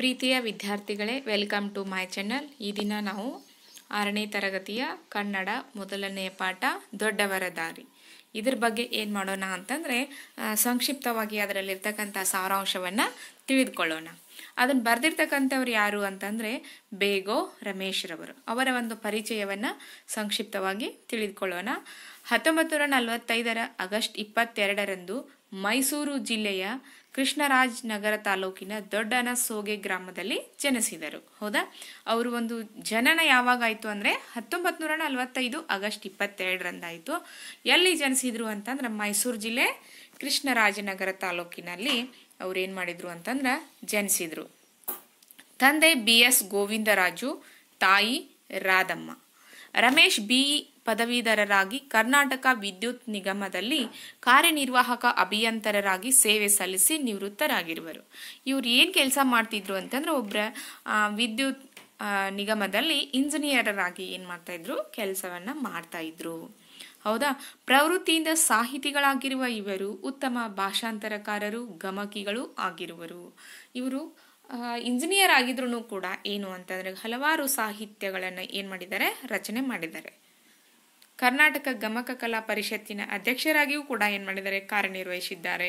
ಪ್ರೀತಿಯ ವಿದ್ಯಾರ್ಥಿಗಳೇ welcome to my channel ಈ ದಿನ ನಾವು ಆರನೇ ತರಗತಿಯ ಕನ್ನಡ ಮೊದಲನೆಯ ಪಾಠ ದೊಡ್ಡವರ ದಾರಿ ಇದ್ರ ಬಗ್ಗೆ ಏನು ಮಾಡೋಣ ಅಂತಂದರೆ ಸಂಕ್ಷಿಪ್ತವಾಗಿ ಅದರಲ್ಲಿರ್ತಕ್ಕಂಥ ಸಾರಾಂಶವನ್ನು ತಿಳಿದುಕೊಳ್ಳೋಣ ಅದನ್ನು ಬರೆದಿರ್ತಕ್ಕಂಥವ್ರು ಯಾರು ಅಂತಂದರೆ ಬೇಗೋ ರಮೇಶ್ರವರು ಅವರ ಒಂದು ಪರಿಚಯವನ್ನು ಸಂಕ್ಷಿಪ್ತವಾಗಿ ತಿಳಿದುಕೊಳ್ಳೋಣ ಹತ್ತೊಂಬತ್ತು ನೂರ ನಲವತ್ತೈದರ ಆಗಸ್ಟ್ ಇಪ್ಪತ್ತೆರಡರಂದು ಮೈಸೂರು ಜಿಲ್ಲೆಯ ಕೃಷ್ಣರಾಜನಗರ ನಗರ ದೊಡ್ಡನ ಸೋಗೆ ಗ್ರಾಮದಲ್ಲಿ ಜನಿಸಿದರು ಹೌದಾ ಅವರು ಒಂದು ಜನನ ಯಾವಾಗಾಯಿತು ಅಂದರೆ ಹತ್ತೊಂಬತ್ತು ನೂರ ನಲವತ್ತೈದು ಆಗಸ್ಟ್ ಇಪ್ಪತ್ತೆರಡರಂದಾಯಿತು ಎಲ್ಲಿ ಜನಿಸಿದರು ಅಂತಂದ್ರೆ ಮೈಸೂರು ಜಿಲ್ಲೆ ಕೃಷ್ಣರಾಜನಗರ ತಾಲೂಕಿನಲ್ಲಿ ಅವ್ರು ಏನು ಮಾಡಿದರು ಅಂತಂದ್ರೆ ಜನಿಸಿದರು ತಂದೆ ಬಿ ಎಸ್ ಗೋವಿಂದರಾಜು ತಾಯಿ ರಾಧಮ್ಮ ರಮೇಶ್ ಬಿ ಪದವೀಧರರಾಗಿ ಕರ್ನಾಟಕ ವಿದ್ಯುತ್ ನಿಗಮದಲ್ಲಿ ಕಾರ್ಯನಿರ್ವಾಹಕ ಅಭಿಯಂತರರಾಗಿ ಸೇವೆ ಸಲ್ಲಿಸಿ ನಿವೃತ್ತರಾಗಿರುವರು ಇವರು ಏನು ಕೆಲಸ ಮಾಡ್ತಿದ್ರು ಅಂತಂದ್ರೆ ಒಬ್ಬರ ವಿದ್ಯುತ್ ನಿಗಮದಲ್ಲಿ ಇಂಜಿನಿಯರರಾಗಿ ಏನು ಮಾಡ್ತಾಯಿದ್ರು ಕೆಲಸವನ್ನು ಮಾಡ್ತಾಯಿದ್ರು ಹೌದಾ ಪ್ರವೃತ್ತಿಯಿಂದ ಸಾಹಿತಿಗಳಾಗಿರುವ ಇವರು ಉತ್ತಮ ಭಾಷಾಂತರಕಾರರು ಗಮಕಿಗಳು ಆಗಿರುವರು ಇವರು ಇಂಜಿನಿಯರ್ ಆಗಿದ್ರೂ ಕೂಡ ಏನು ಅಂತಂದರೆ ಹಲವಾರು ಸಾಹಿತ್ಯಗಳನ್ನು ಏನು ಮಾಡಿದ್ದಾರೆ ರಚನೆ ಮಾಡಿದ್ದಾರೆ ಕರ್ನಾಟಕ ಗಮಕ ಕಲಾ ಪರಿಷತ್ತಿನ ಅಧ್ಯಕ್ಷರಾಗಿಯೂ ಕೂಡ ಏನು ಮಾಡಿದ್ದಾರೆ ಕಾರ್ಯನಿರ್ವಹಿಸಿದ್ದಾರೆ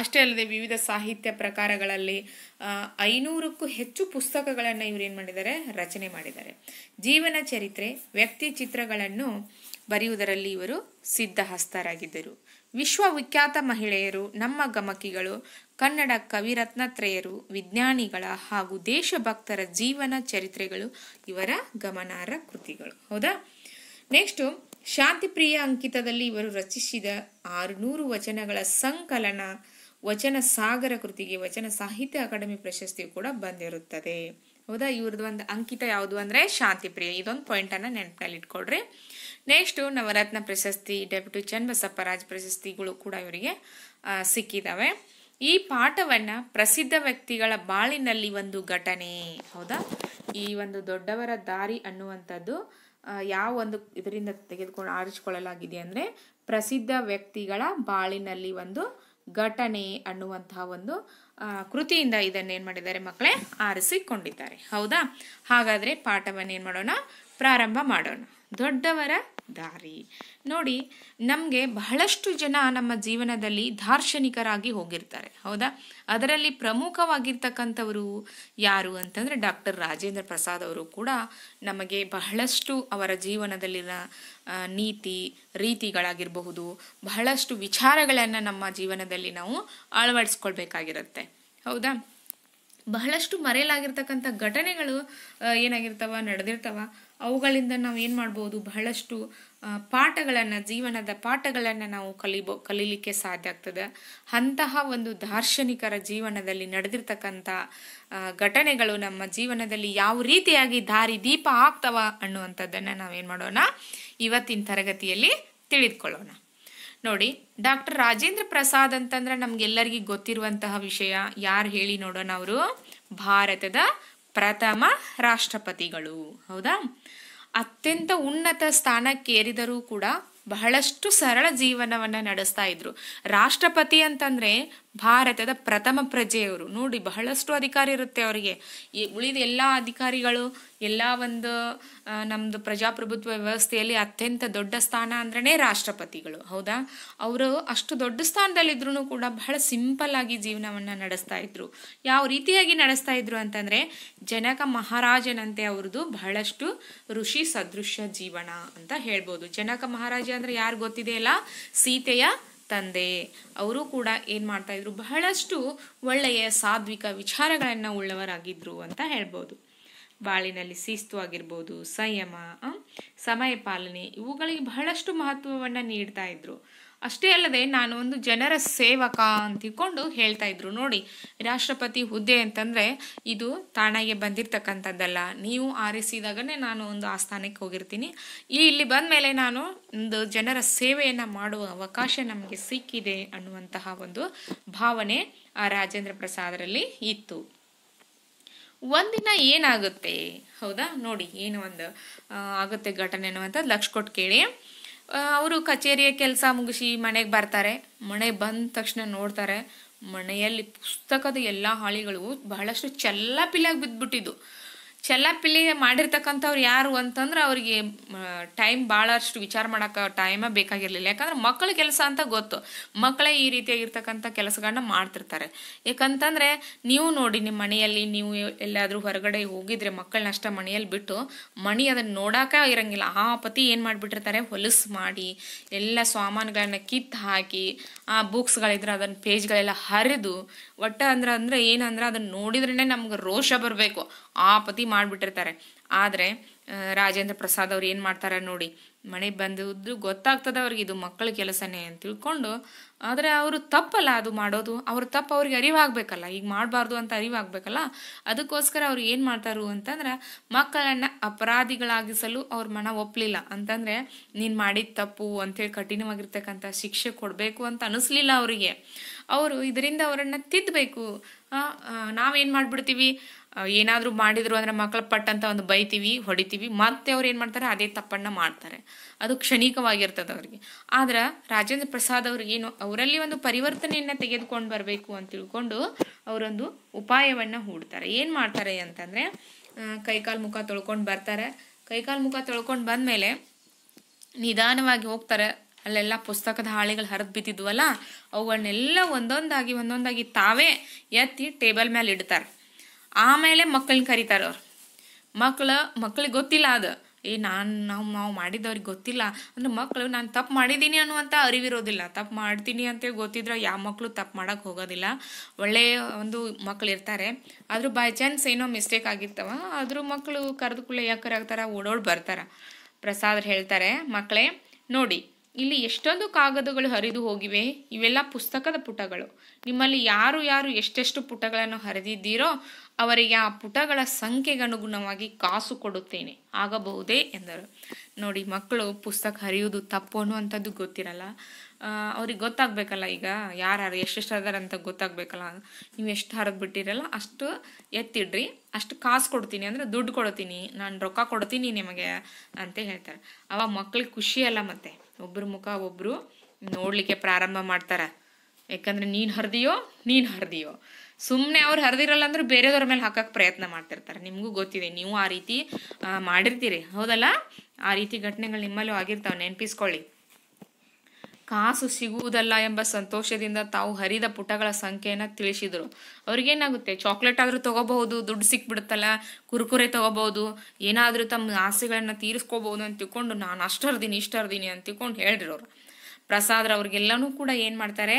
ಅಷ್ಟೇ ಅಲ್ಲದೆ ವಿವಿಧ ಸಾಹಿತ್ಯ ಪ್ರಕಾರಗಳಲ್ಲಿ ಐನೂರಕ್ಕೂ ಹೆಚ್ಚು ಪುಸ್ತಕಗಳನ್ನು ಇವರು ಏನು ಮಾಡಿದ್ದಾರೆ ರಚನೆ ಮಾಡಿದ್ದಾರೆ ಜೀವನ ಚರಿತ್ರೆ ವ್ಯಕ್ತಿ ಚಿತ್ರಗಳನ್ನು ಬರೆಯುವುದರಲ್ಲಿ ಇವರು ಸಿದ್ಧಹಸ್ತರಾಗಿದ್ದರು ವಿಶ್ವವಿಖ್ಯಾತ ಮಹಿಳೆಯರು ನಮ್ಮ ಗಮಕಿಗಳು ಕನ್ನಡ ಕವಿರತ್ನತ್ರಯರು ವಿಜ್ಞಾನಿಗಳ ಹಾಗೂ ದೇಶಭಕ್ತರ ಜೀವನ ಚರಿತ್ರೆಗಳು ಇವರ ಗಮನಾರ್ಹ ಕೃತಿಗಳು ಹೌದಾ ನೆಕ್ಸ್ಟು ಶಾಂತಿಪ್ರಿಯ ಅಂಕಿತದಲ್ಲಿ ಇವರು ರಚಿಸಿದ ಆರುನೂರು ವಚನಗಳ ಸಂಕಲನ ವಚನ ಸಾಗರ ಕೃತಿಗೆ ವಚನ ಸಾಹಿತ್ಯ ಅಕಾಡೆಮಿ ಪ್ರಶಸ್ತಿ ಕೂಡ ಬಂದಿರುತ್ತದೆ ಹೌದಾ ಇವ್ರದ್ದು ಒಂದು ಅಂಕಿತ ಯಾವುದು ಅಂದರೆ ಶಾಂತಿಪ್ರಿಯ ಇದೊಂದು ಪಾಯಿಂಟನ್ನು ನೆನಪಿನಲ್ಲಿ ಇಟ್ಕೊಡ್ರಿ ನೆಕ್ಸ್ಟು ನವರತ್ನ ಪ್ರಶಸ್ತಿ ಡೆಪ್ಯೂಟಿ ಚನ್ನಬಸಪ್ಪರಾಜ್ ಪ್ರಶಸ್ತಿಗಳು ಕೂಡ ಇವರಿಗೆ ಸಿಕ್ಕಿದ್ದಾವೆ ಈ ಪಾಠವನ್ನು ಪ್ರಸಿದ್ಧ ವ್ಯಕ್ತಿಗಳ ಬಾಳಿನಲ್ಲಿ ಒಂದು ಘಟನೆ ಹೌದಾ ಈ ಒಂದು ದೊಡ್ಡವರ ದಾರಿ ಅನ್ನುವಂಥದ್ದು ಯಾವ ಒಂದು ಇದರಿಂದ ತೆಗೆದುಕೊಂಡು ಆರಿಸಿಕೊಳ್ಳಲಾಗಿದೆ ಅಂದರೆ ಪ್ರಸಿದ್ಧ ವ್ಯಕ್ತಿಗಳ ಬಾಳಿನಲ್ಲಿ ಒಂದು ಘಟನೆ ಅನ್ನುವಂತಹ ಒಂದು ಕೃತಿಯಿಂದ ಇದನ್ನು ಏನು ಮಾಡಿದ್ದಾರೆ ಮಕ್ಕಳೇ ಆರಿಸಿಕೊಂಡಿದ್ದಾರೆ ಹೌದಾ ಹಾಗಾದರೆ ಪಾಠವನ್ನು ಏನು ಮಾಡೋಣ ಪ್ರಾರಂಭ ಮಾಡೋಣ ದೊಡ್ಡವರ ದಾರಿ ನೋಡಿ ನಮಗೆ ಬಹಳಷ್ಟು ಜನ ನಮ್ಮ ಜೀವನದಲ್ಲಿ ದಾರ್ಶನಿಕರಾಗಿ ಹೋಗಿರ್ತಾರೆ ಹೌದಾ ಅದರಲ್ಲಿ ಪ್ರಮುಖವಾಗಿರ್ತಕ್ಕಂಥವರು ಯಾರು ಅಂತಂದರೆ ಡಾಕ್ಟರ್ ರಾಜೇಂದ್ರ ಪ್ರಸಾದ್ ಅವರು ಕೂಡ ನಮಗೆ ಬಹಳಷ್ಟು ಅವರ ಜೀವನದಲ್ಲಿನ ನೀತಿ ರೀತಿಗಳಾಗಿರಬಹುದು ಬಹಳಷ್ಟು ವಿಚಾರಗಳನ್ನು ನಮ್ಮ ಜೀವನದಲ್ಲಿ ನಾವು ಅಳವಡಿಸ್ಕೊಳ್ಬೇಕಾಗಿರುತ್ತೆ ಹೌದಾ ಬಹಳಷ್ಟು ಮರೆಯಲಾಗಿರ್ತಕ್ಕಂಥ ಘಟನೆಗಳು ಏನಾಗಿರ್ತವ ನಡೆದಿರ್ತವ ಅವುಗಳಿಂದ ನಾವು ಏನು ಮಾಡ್ಬೋದು ಬಹಳಷ್ಟು ಪಾಠಗಳನ್ನು ಜೀವನದ ಪಾಠಗಳನ್ನು ನಾವು ಕಲಿಬೋ ಕಲೀಲಿಕ್ಕೆ ಸಾಧ್ಯ ಆಗ್ತದೆ ಅಂತಹ ಒಂದು ದಾರ್ಶನಿಕರ ಜೀವನದಲ್ಲಿ ನಡೆದಿರ್ತಕ್ಕಂಥ ಘಟನೆಗಳು ನಮ್ಮ ಜೀವನದಲ್ಲಿ ಯಾವ ರೀತಿಯಾಗಿ ದಾರಿ ದೀಪ ಆಗ್ತವ ಅನ್ನುವಂಥದ್ದನ್ನು ನಾವೇನು ಮಾಡೋಣ ಇವತ್ತಿನ ತರಗತಿಯಲ್ಲಿ ತಿಳಿದುಕೊಳ್ಳೋಣ ನೋಡಿ ಡಾಕ್ಟರ್ ರಾಜೇಂದ್ರ ಪ್ರಸಾದ್ ಅಂತಂದ್ರೆ ನಮ್ಗೆಲ್ಲರಿಗೂ ಗೊತ್ತಿರುವಂತಹ ವಿಷಯ ಯಾರು ಹೇಳಿ ನೋಡೋಣ ಅವರು ಭಾರತದ ಪ್ರಥಮ ರಾಷ್ಟ್ರಪತಿಗಳು ಹೌದಾ ಅತ್ಯಂತ ಉನ್ನತ ಸ್ಥಾನಕ್ಕೇರಿದರೂ ಕೂಡ ಬಹಳಷ್ಟು ಸರಳ ಜೀವನವನ್ನ ನಡೆಸ್ತಾ ಇದ್ರು ರಾಷ್ಟ್ರಪತಿ ಅಂತಂದ್ರೆ ಭಾರತದ ಪ್ರಥಮ ಪ್ರಜೆಯವರು ನೋಡಿ ಬಹಳಷ್ಟು ಅಧಿಕಾರಿ ಇರುತ್ತೆ ಅವರಿಗೆ ಈ ಉಳಿದ ಎಲ್ಲ ಅಧಿಕಾರಿಗಳು ಎಲ್ಲ ಒಂದು ನಮ್ದು ಪ್ರಜಾಪ್ರಭುತ್ವ ವ್ಯವಸ್ಥೆಯಲ್ಲಿ ಅತ್ಯಂತ ದೊಡ್ಡ ಸ್ಥಾನ ಅಂದ್ರೆ ರಾಷ್ಟ್ರಪತಿಗಳು ಹೌದಾ ಅವರು ಅಷ್ಟು ದೊಡ್ಡ ಸ್ಥಾನದಲ್ಲಿದ್ರೂ ಕೂಡ ಬಹಳ ಸಿಂಪಲ್ ಆಗಿ ಜೀವನವನ್ನ ನಡೆಸ್ತಾ ಇದ್ರು ಯಾವ ರೀತಿಯಾಗಿ ನಡೆಸ್ತಾ ಇದ್ರು ಅಂತಂದ್ರೆ ಜನಕ ಮಹಾರಾಜನಂತೆ ಅವ್ರದ್ದು ಬಹಳಷ್ಟು ಋಷಿ ಸದೃಶ್ಯ ಜೀವನ ಅಂತ ಹೇಳ್ಬೋದು ಜನಕ ಮಹಾರಾಜ ಅಂದರೆ ಯಾರು ಗೊತ್ತಿದೆಯಲ್ಲ ಸೀತೆಯ ತಂದೆ ಅವರು ಕೂಡ ಏನು ಮಾಡ್ತಾಯಿದ್ರು ಬಹಳಷ್ಟು ಒಳ್ಳೆಯ ಸಾಧ್ವಿಕ ವಿಚಾರಗಳನ್ನು ಉಳ್ಳವರಾಗಿದ್ದರು ಅಂತ ಹೇಳ್ಬೋದು ಬಾಳಿನಲ್ಲಿ ಶಿಸ್ತು ಆಗಿರ್ಬೋದು ಸಂಯಮ ಸಮಯ ಪಾಲನೆ ಇವುಗಳಿಗೆ ಬಹಳಷ್ಟು ಮಹತ್ವವನ್ನು ನೀಡ್ತಾ ಇದ್ರು ಅಷ್ಟೇ ಅಲ್ಲದೆ ನಾನು ಒಂದು ಜನರ ಸೇವಕ ಅಂತ ಹೇಳ್ತಾ ಇದ್ರು ನೋಡಿ ರಾಷ್ಟ್ರಪತಿ ಹುದ್ದೆ ಅಂತಂದ್ರೆ ಇದು ತಾಣಾಗೆ ಬಂದಿರ್ತಕ್ಕಂಥದ್ದಲ್ಲ ನೀವು ಆರಿಸಿದಾಗನೇ ನಾನು ಒಂದು ಆಸ್ಥಾನಕ್ಕೆ ಹೋಗಿರ್ತೀನಿ ಈ ಇಲ್ಲಿ ಬಂದ ಮೇಲೆ ನಾನು ಒಂದು ಜನರ ಸೇವೆಯನ್ನು ಮಾಡುವ ಅವಕಾಶ ನಮಗೆ ಸಿಕ್ಕಿದೆ ಅನ್ನುವಂತಹ ಒಂದು ಭಾವನೆ ಆ ರಾಜೇಂದ್ರ ಪ್ರಸಾದರಲ್ಲಿ ಇತ್ತು ಒಂದಿನ ಏನಾಗುತ್ತೆ ಹೌದಾ ನೋಡಿ ಏನು ಒಂದು ಆಗುತ್ತೆ ಘಟನೆ ಅನ್ನುವಂಥದ್ದು ಲಕ್ಷ ಕೊಟ್ಟು ಕೇಳಿ ಅವರು ಕಚೇರಿಯ ಕೆಲಸ ಮುಗಿಸಿ ಮನೆಗೆ ಬರ್ತಾರೆ ಮನೆ ಬಂದ ತಕ್ಷಣ ನೋಡ್ತಾರೆ ಮನೆಯಲ್ಲಿ ಪುಸ್ತಕದ ಎಲ್ಲ ಹಾಳಿಗಳು ಬಹಳಷ್ಟು ಪಿಲ್ಲಾಗಿ ಬಿದ್ದುಬಿಟ್ಟಿದ್ದು ಚೆಲ್ಲಪಿಲ್ಲಿ ಮಾಡಿರ್ತಕ್ಕಂಥವ್ರು ಯಾರು ಅಂತಂದ್ರೆ ಅವ್ರಿಗೆ ಟೈಮ್ ಭಾಳಷ್ಟು ವಿಚಾರ ಮಾಡೋಕೆ ಟೈಮ ಬೇಕಾಗಿರಲಿಲ್ಲ ಯಾಕಂದ್ರೆ ಮಕ್ಕಳ ಕೆಲಸ ಅಂತ ಗೊತ್ತು ಮಕ್ಕಳೇ ಈ ರೀತಿಯಾಗಿರ್ತಕ್ಕಂಥ ಕೆಲಸಗಳನ್ನ ಮಾಡ್ತಿರ್ತಾರೆ ಯಾಕಂತಂದ್ರೆ ನೀವು ನೋಡಿ ನಿಮ್ಮ ಮನೆಯಲ್ಲಿ ನೀವು ಎಲ್ಲಾದರೂ ಹೊರಗಡೆ ಹೋಗಿದ್ರೆ ಮಕ್ಕಳನ್ನ ಅಷ್ಟ ಮನೆಯಲ್ಲಿ ಬಿಟ್ಟು ಮಣಿ ಅದನ್ನ ನೋಡಾಕ ಇರಂಗಿಲ್ಲ ಆ ಪತಿ ಏನು ಮಾಡಿಬಿಟ್ಟಿರ್ತಾರೆ ಹೊಲಸು ಮಾಡಿ ಎಲ್ಲ ಸಾಮಾನುಗಳನ್ನ ಕಿತ್ತು ಹಾಕಿ ಆ ಬುಕ್ಸ್ಗಳಿದ್ರೆ ಅದನ್ನು ಪೇಜ್ಗಳೆಲ್ಲ ಹರಿದು ಒಟ್ಟ ಅಂದ್ರೆ ಅಂದ್ರೆ ಏನಂದ್ರೆ ಅದನ್ನ ನೋಡಿದ್ರೇ ನಮ್ಗೆ ರೋಷ ಬರಬೇಕು ಆ ಪತಿ ಮಾಡ್ಬಿಟ್ಟಿರ್ತಾರೆ ಆದರೆ ರಾಜೇಂದ್ರ ಪ್ರಸಾದ್ ಅವ್ರು ಏನು ಮಾಡ್ತಾರೆ ನೋಡಿ ಮನೆಗ್ ಬಂದಿದ್ದು ಗೊತ್ತಾಗ್ತದೆ ಅವ್ರಿಗೆ ಇದು ಮಕ್ಕಳ ಕೆಲಸನೇ ಅಂತ ತಿಳ್ಕೊಂಡು ಆದರೆ ಅವರು ತಪ್ಪಲ್ಲ ಅದು ಮಾಡೋದು ಅವ್ರ ತಪ್ಪು ಅವ್ರಿಗೆ ಅರಿವಾಗಬೇಕಲ್ಲ ಈಗ ಮಾಡಬಾರ್ದು ಅಂತ ಅರಿವಾಗಬೇಕಲ್ಲ ಅದಕ್ಕೋಸ್ಕರ ಅವ್ರು ಏನು ಮಾಡ್ತಾರು ಅಂತಂದ್ರೆ ಮಕ್ಕಳನ್ನ ಅಪರಾಧಿಗಳಾಗಿಸಲು ಅವ್ರ ಮನ ಒಪ್ಪಲಿಲ್ಲ ಅಂತಂದರೆ ನೀನು ಮಾಡಿದ ತಪ್ಪು ಅಂಥೇಳಿ ಕಠಿಣವಾಗಿರ್ತಕ್ಕಂಥ ಶಿಕ್ಷೆ ಕೊಡಬೇಕು ಅಂತ ಅನಿಸ್ಲಿಲ್ಲ ಅವರಿಗೆ ಅವರು ಇದರಿಂದ ಅವರನ್ನು ತಿದ್ದಬೇಕು ನಾವೇನು ಮಾಡ್ಬಿಡ್ತೀವಿ ಏನಾದರೂ ಮಾಡಿದ್ರು ಅಂದರೆ ಮಕ್ಕಳ ಪಟ್ಟಂತ ಒಂದು ಬೈತೀವಿ ಹೊಡಿತೀವಿ ಮತ್ತೆ ಅವ್ರು ಏನು ಮಾಡ್ತಾರೆ ಅದೇ ತಪ್ಪನ್ನು ಮಾಡ್ತಾರೆ ಅದು ಕ್ಷಣಿಕವಾಗಿರ್ತದೆ ಅವರಿಗೆ ಆದ್ರೆ ರಾಜೇಂದ್ರ ಪ್ರಸಾದ್ ಅವ್ರಿಗೆ ಏನು ಅವರಲ್ಲಿ ಒಂದು ಪರಿವರ್ತನೆಯನ್ನು ತೆಗೆದುಕೊಂಡು ಬರಬೇಕು ಅಂತ ತಿಳ್ಕೊಂಡು ಅವರೊಂದು ಉಪಾಯವನ್ನು ಹೂಡ್ತಾರೆ ಏನು ಮಾಡ್ತಾರೆ ಅಂತಂದರೆ ಕೈಕಾಲು ಮುಖ ತೊಳ್ಕೊಂಡು ಬರ್ತಾರೆ ಕೈಕಾಲು ಮುಖ ತೊಳ್ಕೊಂಡು ಬಂದಮೇಲೆ ನಿಧಾನವಾಗಿ ಹೋಗ್ತಾರೆ ಅಲ್ಲೆಲ್ಲ ಪುಸ್ತಕದ ಹಾಳೆಗಳು ಹರಿದು ಬಿದ್ದಿದ್ವಲ್ಲ ಅವುಗಳನ್ನೆಲ್ಲ ಒಂದೊಂದಾಗಿ ಒಂದೊಂದಾಗಿ ತಾವೇ ಎತ್ತಿ ಟೇಬಲ್ ಮೇಲೆ ಇಡ್ತಾರೆ ಆಮೇಲೆ ಮಕ್ಕಳನ್ನ ಕರಿತಾರೆ ಅವ್ರು ಮಕ್ಳು ಮಕ್ಳಿಗೆ ಗೊತ್ತಿಲ್ಲ ಅದು ಏ ನಾನು ನಾವು ನಾವು ಮಾಡಿದವ್ರಿಗೆ ಗೊತ್ತಿಲ್ಲ ಅಂದ್ರೆ ಮಕ್ಕಳು ನಾನು ತಪ್ಪು ಮಾಡಿದ್ದೀನಿ ಅನ್ನುವಂಥ ಅರಿವಿರೋದಿಲ್ಲ ತಪ್ಪು ಮಾಡ್ತೀನಿ ಅಂತೇಳಿ ಗೊತ್ತಿದ್ರೆ ಯಾವ ಮಕ್ಕಳು ತಪ್ಪು ಮಾಡೋಕ್ಕೆ ಹೋಗೋದಿಲ್ಲ ಒಳ್ಳೆಯ ಒಂದು ಮಕ್ಕಳು ಇರ್ತಾರೆ ಆದರೂ ಬೈ ಚಾನ್ಸ್ ಏನೋ ಮಿಸ್ಟೇಕ್ ಆಗಿರ್ತವ ಆದರೂ ಮಕ್ಕಳು ಕರೆದು ಕೂಡಲೇ ಯಾಕರಾಗ್ತಾರೆ ಓಡೋಡಿ ಬರ್ತಾರೆ ಪ್ರಸಾದ್ರು ಹೇಳ್ತಾರೆ ಮಕ್ಕಳೇ ನೋಡಿ ಇಲ್ಲಿ ಎಷ್ಟೊಂದು ಕಾಗದಗಳು ಹರಿದು ಹೋಗಿವೆ ಇವೆಲ್ಲ ಪುಸ್ತಕದ ಪುಟಗಳು ನಿಮ್ಮಲ್ಲಿ ಯಾರು ಯಾರು ಎಷ್ಟೆಷ್ಟು ಪುಟಗಳನ್ನು ಹರಿದಿದ್ದೀರೋ ಅವರಿಗೆ ಆ ಪುಟಗಳ ಅನುಗುಣವಾಗಿ ಕಾಸು ಕೊಡುತ್ತೇನೆ ಆಗಬಹುದೇ ಎಂದರು ನೋಡಿ ಮಕ್ಕಳು ಪುಸ್ತಕ ಹರಿಯುವುದು ತಪ್ಪು ಅನ್ನುವಂಥದ್ದು ಗೊತ್ತಿರಲ್ಲ ಅವ್ರಿಗೆ ಗೊತ್ತಾಗಬೇಕಲ್ಲ ಈಗ ಯಾರು ಎಷ್ಟೆಷ್ಟು ಅಂತ ಗೊತ್ತಾಗಬೇಕಲ್ಲ ನೀವು ಎಷ್ಟು ಹರಿದು ಬಿಟ್ಟಿರಲ್ಲ ಅಷ್ಟು ಎತ್ತಿಡ್ರಿ ಅಷ್ಟು ಕಾಸು ಕೊಡ್ತೀನಿ ಅಂದರೆ ದುಡ್ಡು ಕೊಡ್ತೀನಿ ನಾನು ರೊಕ್ಕ ಕೊಡ್ತೀನಿ ನಿಮಗೆ ಅಂತ ಹೇಳ್ತಾರೆ ಅವಾಗ ಮಕ್ಕಳಿಗೆ ಖುಷಿಯಲ್ಲ ಮತ್ತೆ ಒಬ್ಬರ ಮುಖ ಒಬ್ಬರು ನೋಡಲಿಕ್ಕೆ ಪ್ರಾರಂಭ ಮಾಡ್ತಾರೆ ಯಾಕಂದರೆ ನೀನು ಹರಿದಿಯೋ ನೀನು ಹರಿದಿಯೋ ಸುಮ್ಮನೆ ಅವ್ರು ಹರಿದಿರಲ್ಲ ಅಂದ್ರೆ ಬೇರೆಯವ್ರ ಮೇಲೆ ಹಾಕಕ್ಕೆ ಪ್ರಯತ್ನ ಮಾಡ್ತಿರ್ತಾರೆ ನಿಮಗೂ ಗೊತ್ತಿದೆ ನೀವು ಆ ರೀತಿ ಮಾಡಿರ್ತೀರಿ ಹೌದಲ್ಲ ಆ ರೀತಿ ಘಟನೆಗಳು ನಿಮ್ಮಲ್ಲೂ ಆಗಿರ್ತಾವೆ ನೆನಪಿಸ್ಕೊಳ್ಳಿ ಕಾಸು ಸಿಗುವುದಲ್ಲ ಎಂಬ ಸಂತೋಷದಿಂದ ತಾವು ಹರಿದ ಪುಟಗಳ ಸಂಖ್ಯೆಯನ್ನು ತಿಳಿಸಿದರು ಅವ್ರಿಗೇನಾಗುತ್ತೆ ಚಾಕ್ಲೇಟ್ ಆದರೂ ತೊಗೋಬಹುದು ದುಡ್ಡು ಸಿಕ್ಬಿಡುತ್ತಲ್ಲ ಕುರ್ಕುರೆ ತೊಗೋಬಹುದು ಏನಾದರೂ ತಮ್ಮ ಆಸೆಗಳನ್ನು ತೀರಿಸ್ಕೋಬಹುದು ಅಂತ ತಿಳ್ಕೊಂಡು ನಾನು ಅಷ್ಟರ್ದೀನಿ ಇಷ್ಟರ್ದೀನಿ ಅಂತ ತಿಳ್ಕೊಂಡು ಹೇಳಿರೋರು ಪ್ರಸಾದ್ರ ಅವ್ರಿಗೆಲ್ಲನೂ ಕೂಡ ಏನು ಮಾಡ್ತಾರೆ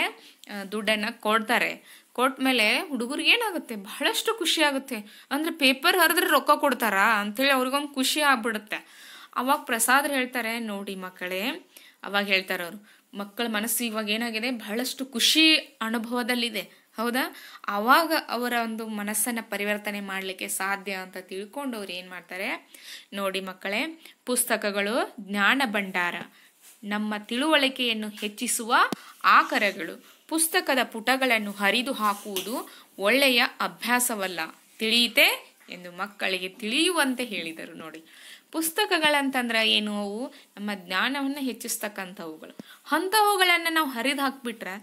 ದುಡ್ಡನ್ನು ಕೊಡ್ತಾರೆ ಕೊಟ್ಮೇಲೆ ಹುಡುಗರಿಗೆ ಏನಾಗುತ್ತೆ ಬಹಳಷ್ಟು ಖುಷಿ ಆಗುತ್ತೆ ಅಂದರೆ ಪೇಪರ್ ಹರಿದ್ರೆ ರೊಕ್ಕ ಕೊಡ್ತಾರಾ ಅಂಥೇಳಿ ಅವ್ರಿಗೊಂದು ಖುಷಿ ಆಗ್ಬಿಡುತ್ತೆ ಅವಾಗ ಪ್ರಸಾದ್ ಹೇಳ್ತಾರೆ ನೋಡಿ ಮಕ್ಕಳೇ ಅವಾಗ ಹೇಳ್ತಾರೆ ಅವರು ಮಕ್ಕಳ ಮನಸ್ಸು ಇವಾಗ ಏನಾಗಿದೆ ಬಹಳಷ್ಟು ಖುಷಿ ಅನುಭವದಲ್ಲಿದೆ ಹೌದಾ ಆವಾಗ ಅವರ ಒಂದು ಮನಸ್ಸನ್ನು ಪರಿವರ್ತನೆ ಮಾಡಲಿಕ್ಕೆ ಸಾಧ್ಯ ಅಂತ ತಿಳ್ಕೊಂಡು ಅವ್ರು ಏನು ಮಾಡ್ತಾರೆ ನೋಡಿ ಮಕ್ಕಳೇ ಪುಸ್ತಕಗಳು ಜ್ಞಾನ ಭಂಡಾರ ನಮ್ಮ ತಿಳುವಳಿಕೆಯನ್ನು ಹೆಚ್ಚಿಸುವ ಆಕರಗಳು ಪುಸ್ತಕದ ಪುಟಗಳನ್ನು ಹರಿದು ಹಾಕುವುದು ಒಳ್ಳೆಯ ಅಭ್ಯಾಸವಲ್ಲ ತಿಳಿಯಿತೇ ಎಂದು ಮಕ್ಕಳಿಗೆ ತಿಳಿಯುವಂತೆ ಹೇಳಿದರು ನೋಡಿ ಪುಸ್ತಕಗಳಂತಂದ್ರೆ ಏನು ಅವು ನಮ್ಮ ಜ್ಞಾನವನ್ನು ಹೆಚ್ಚಿಸ್ತಕ್ಕಂಥವುಗಳು ಅಂಥವುಗಳನ್ನು ನಾವು ಹರಿದು ಹಾಕ್ಬಿಟ್ರೆ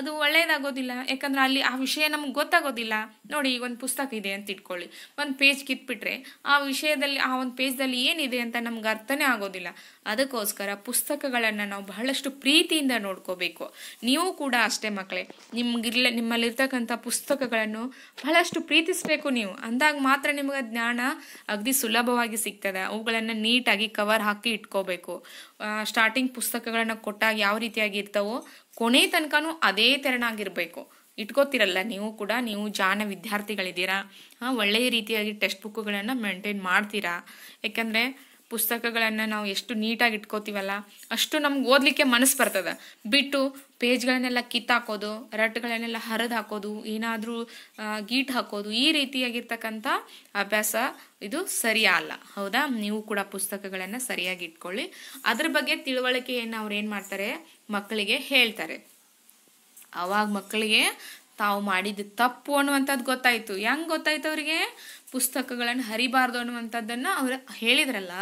ಅದು ಒಳ್ಳೇದಾಗೋದಿಲ್ಲ ಯಾಕಂದ್ರೆ ಅಲ್ಲಿ ಆ ವಿಷಯ ನಮ್ಗೆ ಗೊತ್ತಾಗೋದಿಲ್ಲ ನೋಡಿ ಈಗ ಒಂದು ಪುಸ್ತಕ ಇದೆ ಅಂತ ಇಟ್ಕೊಳ್ಳಿ ಒಂದು ಪೇಜ್ ಕಿತ್ಬಿಟ್ರೆ ಆ ವಿಷಯದಲ್ಲಿ ಆ ಒಂದು ಪೇಜ್ದಲ್ಲಿ ಏನಿದೆ ಅಂತ ನಮ್ಗೆ ಅರ್ಥನೇ ಆಗೋದಿಲ್ಲ ಅದಕ್ಕೋಸ್ಕರ ಪುಸ್ತಕಗಳನ್ನು ನಾವು ಬಹಳಷ್ಟು ಪ್ರೀತಿಯಿಂದ ನೋಡ್ಕೋಬೇಕು ನೀವು ಕೂಡ ಅಷ್ಟೇ ಮಕ್ಕಳೇ ನಿಮ್ಗಿರ್ಲ ನಿಮ್ಮಲ್ಲಿರ್ತಕ್ಕಂಥ ಪುಸ್ತಕಗಳನ್ನು ಬಹಳಷ್ಟು ಪ್ರೀತಿಸಬೇಕು ನೀವು ಅಂದಾಗ ಮಾತ್ರ ನಿಮಗೆ ಜ್ಞಾನ ಅಗದಿ ಸುಲಭವಾಗಿ ಸಿಗ್ತದೆ ಅವುಗಳನ್ನು ನೀಟಾಗಿ ಕವರ್ ಹಾಕಿ ಇಟ್ಕೋಬೇಕು ಸ್ಟಾರ್ಟಿಂಗ್ ಪುಸ್ತಕಗಳನ್ನು ಕೊಟ್ಟಾಗ ಯಾವ ರೀತಿಯಾಗಿ ಇರ್ತಾವೋ ಕೊನೆ ತನಕನೂ ಅದೇ ತೆರನಾಗಿರಬೇಕು ಇಟ್ಕೋತಿರಲ್ಲ ನೀವು ಕೂಡ ನೀವು ಜಾನ ವಿದ್ಯಾರ್ಥಿಗಳಿದ್ದೀರಾ ಒಳ್ಳೆಯ ರೀತಿಯಾಗಿ ಟೆಕ್ಸ್ಟ್ ಬುಕ್ಕುಗಳನ್ನು ಮೇಂಟೈನ್ ಮಾಡ್ತೀರಾ ಯಾಕಂದರೆ ಪುಸ್ತಕಗಳನ್ನು ನಾವು ಎಷ್ಟು ನೀಟಾಗಿ ಇಟ್ಕೋತೀವಲ್ಲ ಅಷ್ಟು ನಮ್ಗೆ ಓದಲಿಕ್ಕೆ ಮನಸ್ಸು ಬರ್ತದೆ ಬಿಟ್ಟು ಪೇಜ್ಗಳನ್ನೆಲ್ಲ ಕಿತ್ತಾಕೋದು ರಟ್ಗಳನ್ನೆಲ್ಲ ಹರಿದು ಹಾಕೋದು ಏನಾದರೂ ಗೀಟ್ ಹಾಕೋದು ಈ ರೀತಿಯಾಗಿರ್ತಕ್ಕಂಥ ಅಭ್ಯಾಸ ಇದು ಸರಿಯಲ್ಲ ಹೌದಾ ನೀವು ಕೂಡ ಪುಸ್ತಕಗಳನ್ನು ಸರಿಯಾಗಿ ಇಟ್ಕೊಳ್ಳಿ ಅದ್ರ ಬಗ್ಗೆ ತಿಳುವಳಿಕೆಯನ್ನು ಅವ್ರು ಏನು ಮಾಡ್ತಾರೆ ಮಕ್ಕಳಿಗೆ ಹೇಳ್ತಾರೆ ಅವಾಗ ಮಕ್ಕಳಿಗೆ ತಾವು ಮಾಡಿದ ತಪ್ಪು ಅನ್ನುವಂಥದ್ದು ಗೊತ್ತಾಯಿತು ಹೆಂಗೆ ಗೊತ್ತಾಯ್ತು ಅವರಿಗೆ ಪುಸ್ತಕಗಳನ್ನು ಹರಿಬಾರ್ದು ಅನ್ನುವಂಥದ್ದನ್ನು ಅವ್ರು ಹೇಳಿದ್ರಲ್ಲ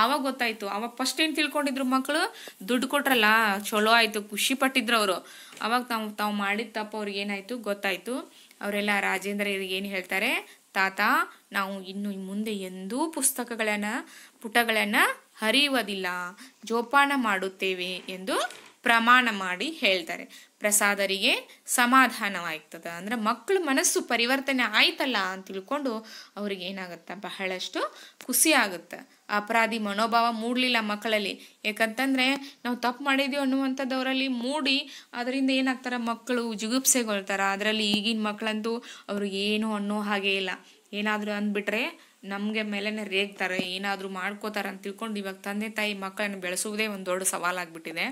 ಆವಾಗ ಗೊತ್ತಾಯ್ತು ಅವಾಗ ಫಸ್ಟ್ ಏನು ತಿಳ್ಕೊಂಡಿದ್ರು ಮಕ್ಕಳು ದುಡ್ಡು ಕೊಟ್ರಲ್ಲ ಚಲೋ ಆಯಿತು ಖುಷಿ ಪಟ್ಟಿದ್ರು ಅವರು ಅವಾಗ ತಾವು ತಾವು ಮಾಡಿದ ತಪ್ಪು ಅವ್ರಿಗೆ ಏನಾಯಿತು ಗೊತ್ತಾಯಿತು ಅವರೆಲ್ಲ ರಾಜೇಂದ್ರ ಇವ್ರಿಗೆ ಏನು ಹೇಳ್ತಾರೆ ತಾತ ನಾವು ಇನ್ನು ಮುಂದೆ ಎಂದೂ ಪುಸ್ತಕಗಳನ್ನು ಪುಟಗಳನ್ನು ಹರಿಯುವುದಿಲ್ಲ ಜೋಪಾನ ಮಾಡುತ್ತೇವೆ ಎಂದು ಪ್ರಮಾಣ ಮಾಡಿ ಹೇಳ್ತಾರೆ ಪ್ರಸಾದರಿಗೆ ಸಮಾಧಾನವಾಗ್ತದೆ ಅಂದ್ರೆ ಮಕ್ಕಳು ಮನಸ್ಸು ಪರಿವರ್ತನೆ ಆಯ್ತಲ್ಲ ಅಂತ ತಿಳ್ಕೊಂಡು ಅವ್ರಿಗೆ ಏನಾಗುತ್ತೆ ಬಹಳಷ್ಟು ಖುಷಿ ಆಗುತ್ತೆ ಅಪರಾಧಿ ಮನೋಭಾವ ಮೂಡಲಿಲ್ಲ ಮಕ್ಕಳಲ್ಲಿ ಯಾಕಂತಂದ್ರೆ ನಾವು ತಪ್ಪು ಮಾಡಿದೀವಿ ಅನ್ನುವಂಥದ್ದು ಅವರಲ್ಲಿ ಮೂಡಿ ಅದರಿಂದ ಏನಾಗ್ತಾರೆ ಮಕ್ಕಳು ಜಿಗುಪ್ಸೆಗೊಳ್ತಾರ ಅದರಲ್ಲಿ ಈಗಿನ ಮಕ್ಕಳಂತೂ ಅವ್ರಿಗೆ ಏನು ಅನ್ನೋ ಹಾಗೆ ಇಲ್ಲ ಏನಾದರೂ ಅಂದ್ಬಿಟ್ರೆ ನಮಗೆ ಮೇಲೇ ರೇಗ್ತಾರೆ ಏನಾದರೂ ಮಾಡ್ಕೋತಾರೆ ಅಂತ ತಿಳ್ಕೊಂಡು ಇವಾಗ ತಂದೆ ತಾಯಿ ಮಕ್ಕಳನ್ನು ಬೆಳೆಸುವುದೇ ಒಂದು ದೊಡ್ಡ ಸವಾಲಾಗಿಬಿಟ್ಟಿದೆ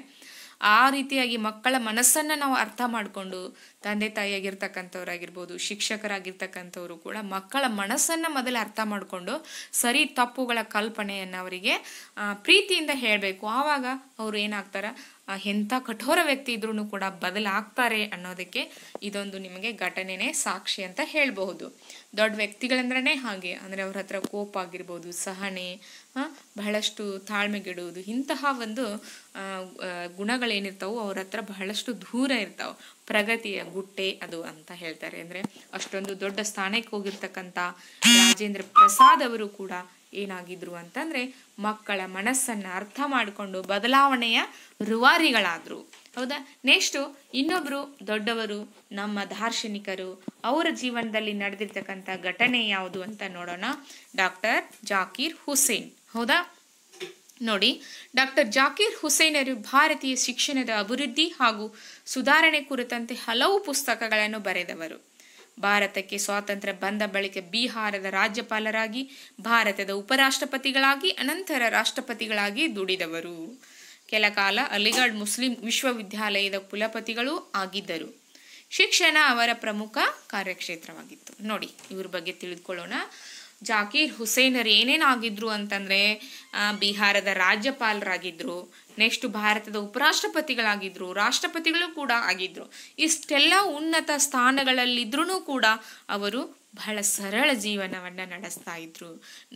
ಆ ರೀತಿಯಾಗಿ ಮಕ್ಕಳ ಮನಸ್ಸನ್ನು ನಾವು ಅರ್ಥ ಮಾಡಿಕೊಂಡು ತಂದೆ ತಾಯಿಯಾಗಿರ್ತಕ್ಕಂಥವ್ರಾಗಿರ್ಬೋದು ಶಿಕ್ಷಕರಾಗಿರ್ತಕ್ಕಂಥವ್ರು ಕೂಡ ಮಕ್ಕಳ ಮನಸ್ಸನ್ನು ಮೊದಲು ಅರ್ಥ ಮಾಡಿಕೊಂಡು ಸರಿ ತಪ್ಪುಗಳ ಕಲ್ಪನೆಯನ್ನು ಅವರಿಗೆ ಪ್ರೀತಿಯಿಂದ ಹೇಳಬೇಕು ಆವಾಗ ಅವರು ಏನಾಗ್ತಾರೆ ಎಂಥ ಕಠೋರ ವ್ಯಕ್ತಿ ಇದ್ರೂ ಕೂಡ ಬದಲಾಗ್ತಾರೆ ಅನ್ನೋದಕ್ಕೆ ಇದೊಂದು ನಿಮಗೆ ಘಟನೆನೇ ಸಾಕ್ಷಿ ಅಂತ ಹೇಳಬಹುದು ದೊಡ್ಡ ವ್ಯಕ್ತಿಗಳಂದ್ರೆ ಹಾಗೆ ಅಂದರೆ ಅವ್ರ ಹತ್ರ ಕೋಪ ಆಗಿರ್ಬೋದು ಸಹನೆ ಬಹಳಷ್ಟು ತಾಳ್ಮೆಗಿಡುವುದು ಇಂತಹ ಒಂದು ಗುಣಗಳೇನಿರ್ತಾವೋ ಅವ್ರ ಹತ್ರ ಬಹಳಷ್ಟು ದೂರ ಇರ್ತಾವೆ ಪ್ರಗತಿಯ ಗುಟ್ಟೆ ಅದು ಅಂತ ಹೇಳ್ತಾರೆ ಅಂದ್ರೆ ಅಷ್ಟೊಂದು ದೊಡ್ಡ ಸ್ಥಾನಕ್ಕೆ ಹೋಗಿರ್ತಕ್ಕಂಥ ರಾಜೇಂದ್ರ ಪ್ರಸಾದ್ ಅವರು ಕೂಡ ಏನಾಗಿದ್ರು ಅಂತಂದ್ರೆ ಮಕ್ಕಳ ಮನಸ್ಸನ್ನ ಅರ್ಥ ಮಾಡಿಕೊಂಡು ಬದಲಾವಣೆಯ ರುವಾರಿಗಳಾದರು ಹೌದಾ ನೆಕ್ಸ್ಟ್ ಇನ್ನೊಬ್ಬರು ದೊಡ್ಡವರು ನಮ್ಮ ದಾರ್ಶನಿಕರು ಅವರ ಜೀವನದಲ್ಲಿ ನಡೆದಿರ್ತಕ್ಕಂಥ ಘಟನೆ ಯಾವುದು ಅಂತ ನೋಡೋಣ ಡಾಕ್ಟರ್ ಜಾಕೀರ್ ಹುಸೇನ್ ಹೌದಾ ನೋಡಿ ಡಾಕ್ಟರ್ ಜಾಕೀರ್ ಹುಸೇನರು ಭಾರತೀಯ ಶಿಕ್ಷಣದ ಅಭಿವೃದ್ಧಿ ಹಾಗೂ ಸುಧಾರಣೆ ಕುರಿತಂತೆ ಹಲವು ಪುಸ್ತಕಗಳನ್ನು ಬರೆದವರು ಭಾರತಕ್ಕೆ ಸ್ವಾತಂತ್ರ್ಯ ಬಂದ ಬಳಿಕ ಬಿಹಾರದ ರಾಜ್ಯಪಾಲರಾಗಿ ಭಾರತದ ಉಪರಾಷ್ಟ್ರಪತಿಗಳಾಗಿ ಅನಂತರ ರಾಷ್ಟ್ರಪತಿಗಳಾಗಿ ದುಡಿದವರು ಕೆಲ ಕಾಲ ಅಲಿಗಢ್ ಮುಸ್ಲಿಂ ವಿಶ್ವವಿದ್ಯಾಲಯದ ಕುಲಪತಿಗಳು ಆಗಿದ್ದರು ಶಿಕ್ಷಣ ಅವರ ಪ್ರಮುಖ ಕಾರ್ಯಕ್ಷೇತ್ರವಾಗಿತ್ತು ನೋಡಿ ಇವ್ರ ಬಗ್ಗೆ ತಿಳಿದುಕೊಳ್ಳೋಣ ಜಾಕೀರ್ ಹುಸೇನರು ಏನೇನಾಗಿದ್ರು ಅಂತಂದರೆ ಬಿಹಾರದ ರಾಜ್ಯಪಾಲರಾಗಿದ್ದರು ನೆಕ್ಸ್ಟ್ ಭಾರತದ ಉಪರಾಷ್ಟ್ರಪತಿಗಳಾಗಿದ್ದರು ರಾಷ್ಟ್ರಪತಿಗಳು ಕೂಡ ಆಗಿದ್ರು ಇಷ್ಟೆಲ್ಲ ಉನ್ನತ ಸ್ಥಾನಗಳಲ್ಲಿದ್ರೂ ಕೂಡ ಅವರು ಬಹಳ ಸರಳ ಜೀವನವನ್ನು ನಡೆಸ್ತಾ ಇದ್ರು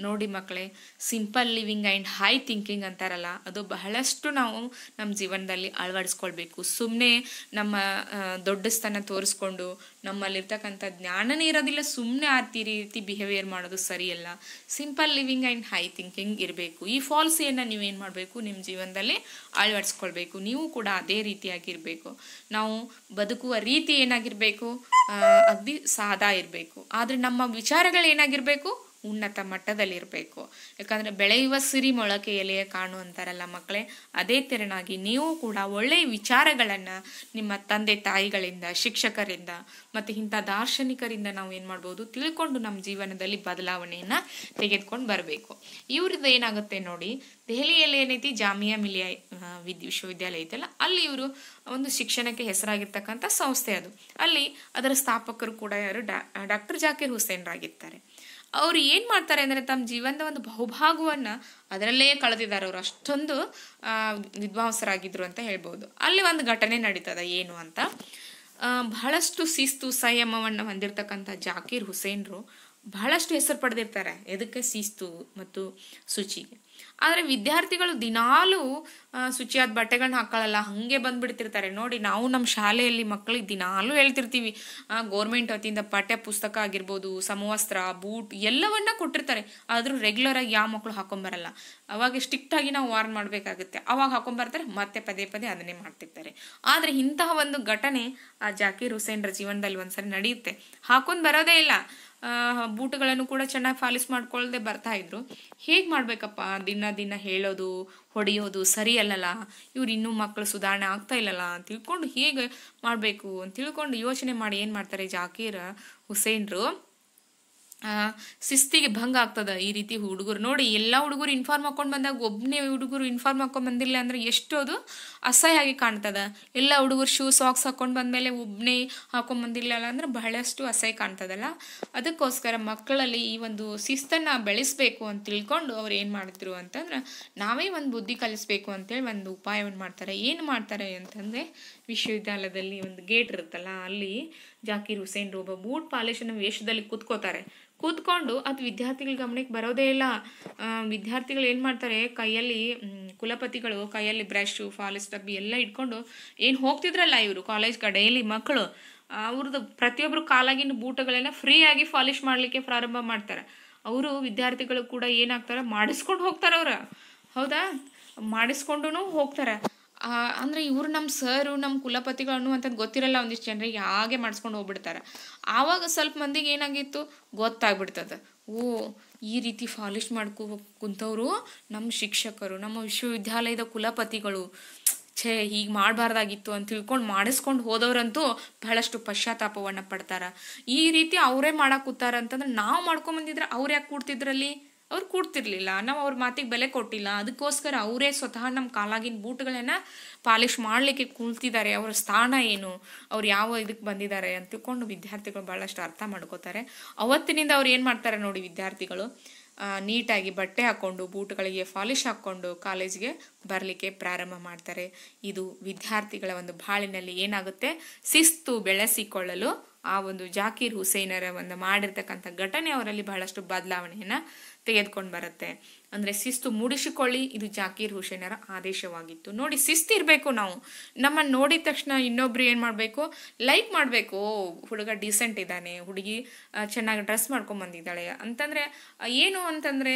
ನೋಡಿ ಮಕ್ಕಳೇ simple living and high thinking ಅಂತಾರಲ್ಲ ಅದು ಬಹಳಷ್ಟು ನಾವು ನಮ್ಮ ಜೀವನದಲ್ಲಿ ಅಳವಡಿಸ್ಕೊಳ್ಬೇಕು ಸುಮ್ಮನೆ ನಮ್ಮ ದೊಡ್ಡ ಸ್ಥಾನ ತೋರಿಸ್ಕೊಂಡು ನಮ್ಮಲ್ಲಿರ್ತಕ್ಕಂಥ ಜ್ಞಾನನೇ ಇರೋದಿಲ್ಲ ಸುಮ್ಮನೆ ಆರ್ತಿ ರೀತಿ ಬಿಹೇವಿಯರ್ ಮಾಡೋದು ಸರಿಯಲ್ಲ simple living and high thinking ಇರಬೇಕು ಈ ಫಾಲ್ಸಿಯನ್ನು ನೀವೇನು ಮಾಡಬೇಕು ನಿಮ್ಮ ಜೀವನದಲ್ಲಿ ಅಳವಡಿಸ್ಕೊಳ್ಬೇಕು ನೀವು ಕೂಡ ಅದೇ ರೀತಿಯಾಗಿರಬೇಕು ನಾವು ಬದುಕುವ ರೀತಿ ಏನಾಗಿರಬೇಕು ಅಗ್ದಿ ಸಾದಾ ಇರಬೇಕು ಆದರೆ ನಮ್ಮ ವಿಚಾರಗಳು ಏನಾಗಿರಬೇಕು ಉನ್ನತ ಮಟ್ಟದಲ್ಲಿರಬೇಕು ಯಾಕಂದರೆ ಬೆಳೆಯುವ ಸಿರಿ ಮೊಳಕೆ ಕಾಣು ಅಂತಾರಲ್ಲ ಮಕ್ಕಳೇ ಅದೇ ತೆರನಾಗಿ ನೀವು ಕೂಡ ಒಳ್ಳೆಯ ವಿಚಾರಗಳನ್ನು ನಿಮ್ಮ ತಂದೆ ತಾಯಿಗಳಿಂದ ಶಿಕ್ಷಕರಿಂದ ಮತ್ತು ಇಂಥ ದಾರ್ಶನಿಕರಿಂದ ನಾವು ಏನು ಮಾಡ್ಬೋದು ತಿಳ್ಕೊಂಡು ನಮ್ಮ ಜೀವನದಲ್ಲಿ ಬದಲಾವಣೆಯನ್ನು ತೆಗೆದುಕೊಂಡು ಬರಬೇಕು ಇವ್ರದ್ದು ಏನಾಗುತ್ತೆ ನೋಡಿ ದೆಹಲಿಯಲ್ಲಿ ಏನೈತಿ ಜಾಮಿಯಾ ಮಿಲಿಯಾ ವಿದ್ ವಿಶ್ವವಿದ್ಯಾಲಯ ಐತಲ್ಲ ಅಲ್ಲಿ ಇವರು ಒಂದು ಶಿಕ್ಷಣಕ್ಕೆ ಹೆಸರಾಗಿರ್ತಕ್ಕಂಥ ಸಂಸ್ಥೆ ಅದು ಅಲ್ಲಿ ಅದರ ಸ್ಥಾಪಕರು ಕೂಡ ಯಾರು ಡಾ ಡಾಕ್ಟರ್ ಜಾಕಿರ್ ಹುಸೇನ್ರಾಗಿರ್ತಾರೆ ಅವ್ರು ಏನು ಮಾಡ್ತಾರೆ ಅಂದ್ರೆ ತಮ್ಮ ಜೀವನದ ಒಂದು ಬಹುಭಾಗವನ್ನ ಅದರಲ್ಲೇ ಕಳೆದಿದ್ದಾರೆ ಅವರು ಅಷ್ಟೊಂದು ವಿದ್ವಾಂಸರಾಗಿದ್ರು ಅಂತ ಹೇಳ್ಬೋದು ಅಲ್ಲಿ ಒಂದು ಘಟನೆ ನಡೀತದ ಏನು ಅಂತ ಬಹಳಷ್ಟು ಶಿಸ್ತು ಸಂಯಮವನ್ನು ಹೊಂದಿರತಕ್ಕಂತ ಜಾಕೀರ್ ಹುಸೇನ್ರು ಬಹಳಷ್ಟು ಹೆಸರು ಪಡೆದಿರ್ತಾರೆ ಎದಕ್ಕೆ ಶಿಸ್ತು ಮತ್ತು ಶುಚಿಗೆ ಆದರೆ ವಿದ್ಯಾರ್ಥಿಗಳು ದಿನಾಲೂ ಶುಚಿಯಾದ ಬಟ್ಟೆಗಳನ್ನ ಹಾಕೊಳ್ಳಲ್ಲ ಹಾಗೆ ಬಂದ್ಬಿಡ್ತಿರ್ತಾರೆ ನೋಡಿ ನಾವು ನಮ್ಮ ಶಾಲೆಯಲ್ಲಿ ಮಕ್ಕಳಿಗೆ ದಿನಾಲೂ ಹೇಳ್ತಿರ್ತೀವಿ ಗೋರ್ಮೆಂಟ್ ವತಿಯಿಂದ ಪಠ್ಯ ಪುಸ್ತಕ ಆಗಿರ್ಬೋದು ಸಮವಸ್ತ್ರ ಬೂಟ್ ಎಲ್ಲವನ್ನ ಕೊಟ್ಟಿರ್ತಾರೆ ಆದರೂ ರೆಗ್ಯುಲರ್ ಆಗಿ ಯಾವ ಮಕ್ಕಳು ಹಾಕೊಂಬರಲ್ಲ ಅವಾಗ ಸ್ಟ್ರಿಕ್ಟ್ ಆಗಿ ನಾವು ವಾರ್ನ್ ಮಾಡಬೇಕಾಗುತ್ತೆ ಅವಾಗ ಹಾಕೊಂಬರ್ತಾರೆ ಮತ್ತೆ ಪದೇ ಪದೇ ಅದನ್ನೇ ಮಾಡ್ತಿರ್ತಾರೆ ಆದರೆ ಇಂತಹ ಒಂದು ಘಟನೆ ಆ ಜಾಕಿರ್ ಹುಸೇನ್ರ ಜೀವನದಲ್ಲಿ ಒಂದ್ಸರಿ ನಡೆಯುತ್ತೆ ಹಾಕೊಂಡ್ ಬರೋದೇ ಇಲ್ಲ ಬೂಟುಗಳನ್ನು ಕೂಡ ಚೆನ್ನಾಗಿ ಫಾಲಿಸ್ ಮಾಡ್ಕೊಳ್ಳದೆ ಬರ್ತಾ ಇದ್ರು ಹೇಗೆ ಮಾಡಬೇಕಪ್ಪ ದಿನ ದಿನ ಹೇಳೋದು ಹೊಡೆಯೋದು ಸರಿ ಅಲ್ಲಲ್ಲ ಇವ್ರು ಇನ್ನೂ ಮಕ್ಕಳು ಸುಧಾರಣೆ ಆಗ್ತಾ ಇಲ್ಲಲ್ಲ ತಿಳ್ಕೊಂಡು ಹೇಗೆ ಮಾಡಬೇಕು ಅಂತ ತಿಳ್ಕೊಂಡು ಯೋಚನೆ ಮಾಡಿ ಏನು ಮಾಡ್ತಾರೆ ಜಾಕೀರ್ ಹುಸೇನ್ರು ಶಿಸ್ತಿಗೆ ಭಂಗ ಆಗ್ತದ ಈ ರೀತಿ ಹುಡುಗರು ನೋಡಿ ಎಲ್ಲ ಹುಡುಗರು ಇನ್ಫಾರ್ಮ್ ಹಾಕೊಂಡು ಬಂದಾಗ ಒಬ್ಬನೇ ಹುಡುಗರು ಇನ್ಫಾರ್ಮ್ ಹಾಕೊಂಡು ಬಂದಿಲ್ಲ ಅಂದ್ರೆ ಎಷ್ಟು ಅದು ಅಸಹ್ಯ ಆಗಿ ಕಾಣ್ತದ ಎಲ್ಲ ಹುಡುಗರು ಶೂ ಸಾಕ್ಸ್ ಹಾಕೊಂಡು ಬಂದಮೇಲೆ ಒಬ್ಬನೇ ಹಾಕೊಂಡು ಬಂದಿಲ್ಲ ಅಂದ್ರೆ ಬಹಳಷ್ಟು ಅಸಹ್ಯ ಕಾಣ್ತದಲ್ಲ ಅದಕ್ಕೋಸ್ಕರ ಮಕ್ಕಳಲ್ಲಿ ಈ ಒಂದು ಶಿಸ್ತನ್ನು ಬೆಳೆಸಬೇಕು ಅಂತ ತಿಳ್ಕೊಂಡು ಅವ್ರು ಏನು ಮಾಡ್ತಿರು ಅಂತಂದ್ರೆ ನಾವೇ ಒಂದು ಬುದ್ಧಿ ಕಲಿಸ್ಬೇಕು ಅಂತೇಳಿ ಒಂದು ಉಪಾಯವನ್ನು ಮಾಡ್ತಾರೆ ಏನು ಮಾಡ್ತಾರೆ ಅಂತಂದರೆ ವಿಶ್ವವಿದ್ಯಾಲಯದಲ್ಲಿ ಒಂದು ಗೇಟ್ ಇರುತ್ತಲ್ಲ ಅಲ್ಲಿ ಜಾಕಿರ್ ಹುಸೇನ್ ಒಬ್ಬ ಬೂಟ್ ಪಾಲಿಶನ ವೇಷದಲ್ಲಿ ಕೂತ್ಕೋತಾರೆ ಕೂತ್ಕೊಂಡು ಅದು ವಿದ್ಯಾರ್ಥಿಗಳ ಗಮನಕ್ಕೆ ಬರೋದೇ ಇಲ್ಲ ವಿದ್ಯಾರ್ಥಿಗಳು ಏನು ಮಾಡ್ತಾರೆ ಕೈಯಲ್ಲಿ ಕುಲಪತಿಗಳು ಕೈಯಲ್ಲಿ ಬ್ರಷು ಫಾಲಿಸ್ ಡಬ್ಬಿ ಎಲ್ಲ ಇಟ್ಕೊಂಡು ಏನು ಹೋಗ್ತಿದ್ರಲ್ಲ ಇವರು ಕಾಲೇಜ್ ಕಡೆಯಲ್ಲಿ ಮಕ್ಕಳು ಅವ್ರದ್ದು ಪ್ರತಿಯೊಬ್ಬರು ಕಾಲಾಗಿನ ಬೂಟುಗಳೆಲ್ಲ ಫ್ರೀಯಾಗಿ ಪಾಲಿಶ್ ಮಾಡಲಿಕ್ಕೆ ಪ್ರಾರಂಭ ಮಾಡ್ತಾರೆ ಅವರು ವಿದ್ಯಾರ್ಥಿಗಳು ಕೂಡ ಏನಾಗ್ತಾರೆ ಮಾಡಿಸ್ಕೊಂಡು ಹೋಗ್ತಾರೆ ಅವ್ರು ಹೌದಾ ಮಾಡಿಸ್ಕೊಂಡು ಹೋಗ್ತಾರೆ ಅಂದರೆ ಇವರು ನಮ್ಮ ಸರು ನಮ್ಮ ಕುಲಪತಿಗಳು ಅನ್ನುವಂಥದ್ದು ಗೊತ್ತಿರಲ್ಲ ಒಂದಿಷ್ಟು ಜನರಿಗೆ ಹಾಗೆ ಮಾಡಿಸ್ಕೊಂಡು ಹೋಗ್ಬಿಡ್ತಾರೆ ಆವಾಗ ಸ್ವಲ್ಪ ಮಂದಿಗೆ ಏನಾಗಿತ್ತು ಗೊತ್ತಾಗ್ಬಿಡ್ತದೆ ಓ ಈ ರೀತಿ ಫಾಲಿಶ್ ಮಾಡ್ಕೋ ಕುಂತವರು ನಮ್ಮ ಶಿಕ್ಷಕರು ನಮ್ಮ ವಿಶ್ವವಿದ್ಯಾಲಯದ ಕುಲಪತಿಗಳು ಛೇ ಹೀಗೆ ಮಾಡಬಾರ್ದಾಗಿತ್ತು ಅಂತ ತಿಳ್ಕೊಂಡು ಮಾಡಿಸ್ಕೊಂಡು ಹೋದವರಂತೂ ಬಹಳಷ್ಟು ಪಶ್ಚಾತ್ತಾಪವನ್ನು ಪಡ್ತಾರೆ ಈ ರೀತಿ ಅವರೇ ಮಾಡಕ್ಕೆ ಅಂತಂದ್ರೆ ನಾವು ಮಾಡ್ಕೊಂಬಂದಿದ್ರೆ ಅವ್ರು ಯಾಕೆ ಕೂಡ್ತಿದ್ರಲ್ಲಿ ಅವ್ರು ಕೂಡ್ತಿರ್ಲಿಲ್ಲ ನಾವು ಅವ್ರ ಮಾತಿಗೆ ಬೆಲೆ ಕೊಟ್ಟಿಲ್ಲ ಅದಕ್ಕೋಸ್ಕರ ಅವರೇ ಸ್ವತಃ ನಮ್ಮ ಕಾಲಾಗಿನ ಬೂಟ್ಗಳನ್ನು ಪಾಲಿಶ್ ಮಾಡಲಿಕ್ಕೆ ಕುಳ್ತಿದ್ದಾರೆ ಅವರ ಸ್ಥಾನ ಏನು ಅವ್ರು ಯಾವ ಇದಕ್ಕೆ ಬಂದಿದ್ದಾರೆ ಅಂತ ತಿಳ್ಕೊಂಡು ವಿದ್ಯಾರ್ಥಿಗಳು ಬಹಳಷ್ಟು ಅರ್ಥ ಮಾಡ್ಕೋತಾರೆ ಅವತ್ತಿನಿಂದ ಅವ್ರು ಏನು ಮಾಡ್ತಾರೆ ನೋಡಿ ವಿದ್ಯಾರ್ಥಿಗಳು ನೀಟಾಗಿ ಬಟ್ಟೆ ಹಾಕ್ಕೊಂಡು ಬೂಟ್ಗಳಿಗೆ ಪಾಲಿಶ್ ಹಾಕ್ಕೊಂಡು ಕಾಲೇಜ್ಗೆ ಬರಲಿಕ್ಕೆ ಪ್ರಾರಂಭ ಮಾಡ್ತಾರೆ ಇದು ವಿದ್ಯಾರ್ಥಿಗಳ ಒಂದು ಬಾಳಿನಲ್ಲಿ ಏನಾಗುತ್ತೆ ಶಿಸ್ತು ಬೆಳೆಸಿಕೊಳ್ಳಲು ಆ ಒಂದು ಜಾಕೀರ್ ಹುಸೇನರ ಒಂದು ಮಾಡಿರ್ತಕ್ಕಂಥ ಘಟನೆ ಅವರಲ್ಲಿ ಬಹಳಷ್ಟು ಬದಲಾವಣೆಯನ್ನು ತೆಗೆದುಕೊಂಡು ಬರುತ್ತೆ ಅಂದರೆ ಶಿಸ್ತು ಮೂಡಿಸಿಕೊಳ್ಳಿ ಇದು ಜಾಕೀರ್ ಹುಷೇನರ ಆದೇಶವಾಗಿತ್ತು ನೋಡಿ ಇರಬೇಕು ನಾವು ನಮ್ಮನ್ನು ನೋಡಿದ ತಕ್ಷಣ ಇನ್ನೊಬ್ರು ಏನು ಮಾಡಬೇಕು ಲೈಕ್ ಮಾಡಬೇಕು ಹುಡುಗ ಡೀಸೆಂಟ್ ಇದ್ದಾನೆ ಹುಡುಗಿ ಚೆನ್ನಾಗಿ ಡ್ರೆಸ್ ಮಾಡ್ಕೊಂಬಂದಿದ್ದಾಳೆ ಅಂತಂದರೆ ಏನು ಅಂತಂದರೆ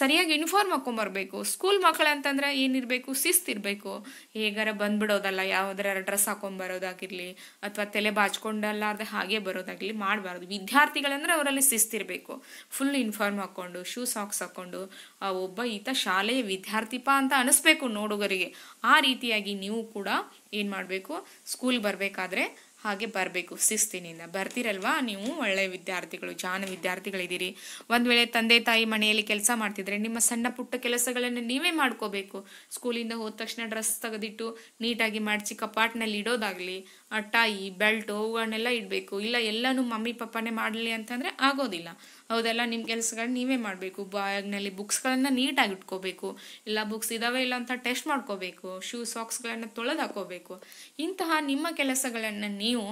ಸರಿಯಾಗಿ ಯೂನಿಫಾರ್ಮ್ ಹಾಕ್ಕೊಂಬರ್ಬೇಕು ಸ್ಕೂಲ್ ಮಕ್ಕಳು ಅಂತಂದರೆ ಏನಿರಬೇಕು ಇರಬೇಕು ಹೇಗಾರ ಬಂದ್ಬಿಡೋದಲ್ಲ ಯಾವುದರ ಡ್ರೆಸ್ ಹಾಕೊಂಬರೋದಾಗಿರಲಿ ಅಥವಾ ತಲೆ ಬಾಚ್ಕೊಂಡಲ್ಲಾರ್ದೆ ಹಾಗೆ ಬರೋದಾಗಿರಲಿ ಮಾಡಬಾರ್ದು ವಿದ್ಯಾರ್ಥಿಗಳಂದ್ರೆ ಅವರಲ್ಲಿ ಶಿಸ್ತಿರಬೇಕು ಫುಲ್ ಯೂನಿಫಾರ್ಮ್ ಹಾಕ್ಕೊಂಡು ಶೂಸ್ ಸಾಕ್ಸ್ ಹಾಕ್ಕೊಂಡು ಆ ಒಬ್ಬ ಈತ ಶಾಲೆಯ ವಿದ್ಯಾರ್ಥಿಪ ಅಂತ ಅನಿಸ್ಬೇಕು ನೋಡುಗರಿಗೆ ಆ ರೀತಿಯಾಗಿ ನೀವು ಕೂಡ ಏನು ಮಾಡಬೇಕು ಸ್ಕೂಲ್ ಬರಬೇಕಾದ್ರೆ ಹಾಗೆ ಬರಬೇಕು ಶಿಸ್ತಿನಿಂದ ಬರ್ತಿರಲ್ವಾ ನೀವು ಒಳ್ಳೆಯ ವಿದ್ಯಾರ್ಥಿಗಳು ಜಾನ ವಿದ್ಯಾರ್ಥಿಗಳಿದ್ದೀರಿ ಒಂದು ವೇಳೆ ತಂದೆ ತಾಯಿ ಮನೆಯಲ್ಲಿ ಕೆಲಸ ಮಾಡ್ತಿದ್ರೆ ನಿಮ್ಮ ಸಣ್ಣ ಪುಟ್ಟ ಕೆಲಸಗಳನ್ನು ನೀವೇ ಮಾಡ್ಕೋಬೇಕು ಸ್ಕೂಲಿಂದ ಹೋದ ತಕ್ಷಣ ಡ್ರೆಸ್ ತೆಗೆದಿಟ್ಟು ನೀಟಾಗಿ ಮಾಡಿಸಿ ಕಪಾಟ್ನಲ್ಲಿ ಇಡೋದಾಗಲಿ ಆ ಟಾಯಿ ಬೆಲ್ಟು ಅವುಗಳನ್ನೆಲ್ಲ ಇಡಬೇಕು ಇಲ್ಲ ಎಲ್ಲನೂ ಮಮ್ಮಿ ಪಪ್ಪನೇ ಮಾಡಲಿ ಅಂತಂದರೆ ಆಗೋದಿಲ್ಲ ಹೌದಲ್ಲ ನಿಮ್ಮ ಕೆಲಸಗಳನ್ನ ನೀವೇ ಮಾಡಬೇಕು ಬ್ಯಾಗ್ನಲ್ಲಿ ಬುಕ್ಸ್ಗಳನ್ನು ನೀಟಾಗಿ ಇಟ್ಕೋಬೇಕು ಇಲ್ಲ ಬುಕ್ಸ್ ಇದಾವೆ ಇಲ್ಲ ಅಂತ ಟೆಸ್ಟ್ ಮಾಡ್ಕೋಬೇಕು ಶೂ ಸಾಕ್ಸ್ಗಳನ್ನು ತೊಳೆದು ಹಾಕೋಬೇಕು ಇಂತಹ ನಿಮ್ಮ ಕೆಲಸಗಳನ್ನು ನೀವು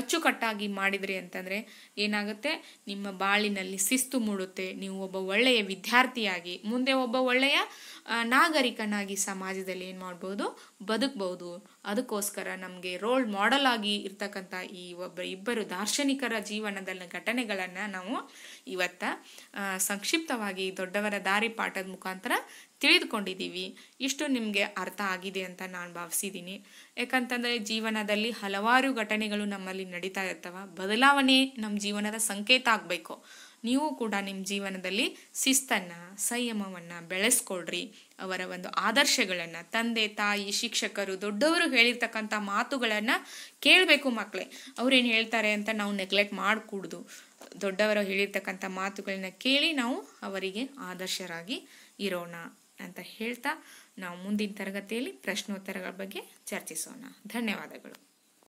ಅಚ್ಚುಕಟ್ಟಾಗಿ ಮಾಡಿದ್ರಿ ಅಂತಂದರೆ ಏನಾಗುತ್ತೆ ನಿಮ್ಮ ಬಾಳಿನಲ್ಲಿ ಶಿಸ್ತು ಮೂಡುತ್ತೆ ನೀವು ಒಬ್ಬ ಒಳ್ಳೆಯ ವಿದ್ಯಾರ್ಥಿಯಾಗಿ ಮುಂದೆ ಒಬ್ಬ ಒಳ್ಳೆಯ ನಾಗರಿಕನಾಗಿ ಸಮಾಜದಲ್ಲಿ ಏನು ಮಾಡ್ಬೋದು ಬದುಕ್ಬೋದು ಅದಕ್ಕೋಸ್ಕರ ನಮಗೆ ರೋಲ್ ಮಾಡೆಲ್ ಆಗಿ ಇರ್ತಕ್ಕಂಥ ಈ ಒಬ್ಬ ಇಬ್ಬರು ದಾರ್ಶನಿಕರ ಜೀವನದಲ್ಲಿ ಘಟನೆಗಳನ್ನು ನಾವು ಇವತ್ತ ಸಂಕ್ಷಿಪ್ತವಾಗಿ ದೊಡ್ಡವರ ದಾರಿ ಪಾಠದ ಮುಖಾಂತರ ತಿಳಿದುಕೊಂಡಿದ್ದೀವಿ ಇಷ್ಟು ನಿಮಗೆ ಅರ್ಥ ಆಗಿದೆ ಅಂತ ನಾನು ಭಾವಿಸಿದ್ದೀನಿ ಯಾಕಂತಂದರೆ ಜೀವನದಲ್ಲಿ ಹಲವಾರು ಘಟನೆಗಳು ನಮ್ಮಲ್ಲಿ ನಡೀತಾ ಇರ್ತವೆ ಬದಲಾವಣೆ ನಮ್ಮ ಜೀವನದ ಸಂಕೇತ ಆಗಬೇಕು ನೀವು ಕೂಡ ನಿಮ್ಮ ಜೀವನದಲ್ಲಿ ಶಿಸ್ತನ್ನು ಸಂಯಮವನ್ನು ಬೆಳೆಸ್ಕೊಳ್ರಿ ಅವರ ಒಂದು ಆದರ್ಶಗಳನ್ನು ತಂದೆ ತಾಯಿ ಶಿಕ್ಷಕರು ದೊಡ್ಡವರು ಹೇಳಿರ್ತಕ್ಕಂಥ ಮಾತುಗಳನ್ನು ಕೇಳಬೇಕು ಮಕ್ಕಳೇ ಅವ್ರೇನು ಹೇಳ್ತಾರೆ ಅಂತ ನಾವು ನೆಗ್ಲೆಕ್ಟ್ ಮಾಡಕೂಡ್ದು ದೊಡ್ಡವರು ಹೇಳಿರ್ತಕ್ಕಂಥ ಮಾತುಗಳನ್ನ ಕೇಳಿ ನಾವು ಅವರಿಗೆ ಆದರ್ಶರಾಗಿ ಇರೋಣ ಅಂತ ಹೇಳ್ತಾ ನಾವು ಮುಂದಿನ ತರಗತಿಯಲ್ಲಿ ಪ್ರಶ್ನೋತ್ತರಗಳ ಬಗ್ಗೆ ಚರ್ಚಿಸೋಣ ಧನ್ಯವಾದಗಳು